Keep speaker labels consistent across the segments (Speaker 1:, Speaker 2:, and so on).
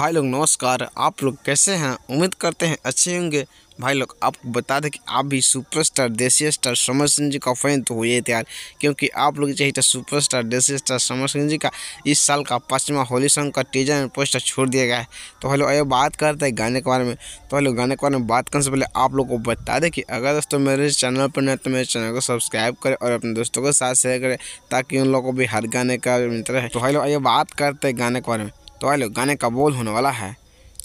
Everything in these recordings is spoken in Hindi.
Speaker 1: भाई लोग नमस्कार आप लोग कैसे हैं उम्मीद करते हैं अच्छे होंगे भाई लोग आपको बता दें कि आप भी सुपरस्टार देसी स्टार समर सिंह जी का फैन तो हुए तैयार क्योंकि आप लोग चाहिए super superstar desi star Samar Singh ji का इस साल का पाँचवा होली सॉन्ग का टीजर में पोस्टर छोड़ दिया गया है तो हेलो अयो बात करते हैं गाने के बारे में तो हेलो गाने के बारे में बात करने से पहले आप लोग को बता दें कि अगर दोस्तों मेरे चैनल पर नहीं तो मेरे चैनल को सब्सक्राइब करें और अपने दोस्तों के साथ शेयर करें ताकि उन लोगों को भी हर गाने का मिलता रहे तो हेलो अयो बात करते हैं गाने के बारे में तो आए लोग गाने का बोल होने वाला है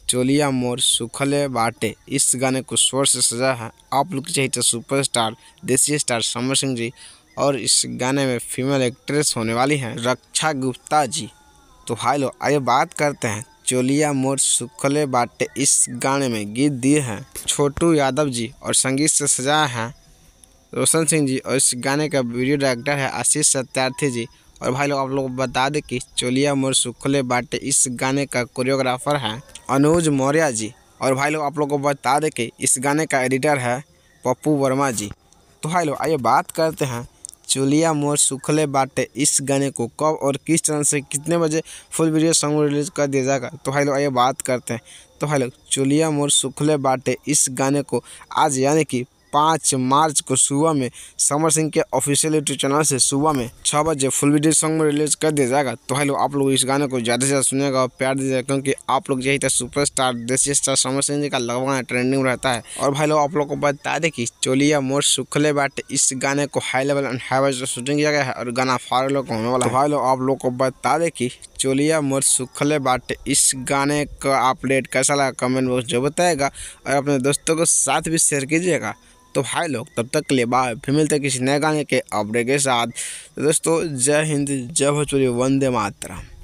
Speaker 1: चोलिया मोर सुखले बाटे इस गाने को स्वर से सजा है आप लोग चाहिए तो सुपरस्टार देसी स्टार समर सिंह जी और इस गाने में फीमेल एक्ट्रेस होने वाली हैं रक्षा गुप्ता जी तो हाई लो आइए बात करते हैं चोलिया मोर सुखले बाटे इस गाने में गीत दिए हैं छोटू यादव जी और संगीत से सजा है रोशन सिंह जी और इस गाने का वीडियो डायरेक्टर है आशीष सत्यार्थी जी और भाई लोग आप लोग बता दें कि चोलिया मोर सुखले बाटे इस गाने का कोरियोग्राफर है अनुज मौर्य जी और भाई लोग आप लोग को बता दें कि इस गाने का एडिटर है पप्पू वर्मा जी तो भाई लोग आइए बात करते हैं चोलिया मोर सुखले बाटे इस गाने को कब और किस तरह से कितने बजे फुल वीडियो सॉन्ग रिलीज कर दिया जाएगा तो भाई लोग आइए बात करते हैं तो भाई लोग चोलिया मोर सुखले बाटे इस गाने को आज यानी कि पाँच मार्च को सुबह में समर सिंह के ऑफिशियल यूट्यूब चैनल से सुबह में छः बजे फुल वीडियो सॉन्ग में रिलीज कर दिया जाएगा तो हेलो आप लोग इस गाने को ज़्यादा से ज़्यादा सुनेगा और प्यार दीजिएगा क्योंकि आप लोग यही था तो सुपरस्टार देसी स्टार समर सिंह जी का लगभग ट्रेंडिंग रहता है और भाई लोग आप लोग को बता दें कि चोलिया मोर सुखले बाट इस गाने को हाई लेवल एंड हाई वजह शूटिंग किया गया है और गाना फार लोग होने वाला तो भाई लोग आप लोग को बता दें कि चोलिया मोर सुखले बाट इस गाने का अपडेट कैसा लगा कमेंट बॉक्स जो बताएगा और अपने दोस्तों के साथ भी शेयर कीजिएगा तो भाई लोग तब तक के लिए बाय फिर मिलते किसी नए गाने के अपडेट के साथ तो दोस्तों जय हिंद जय भोजपुरी वंदे मातरम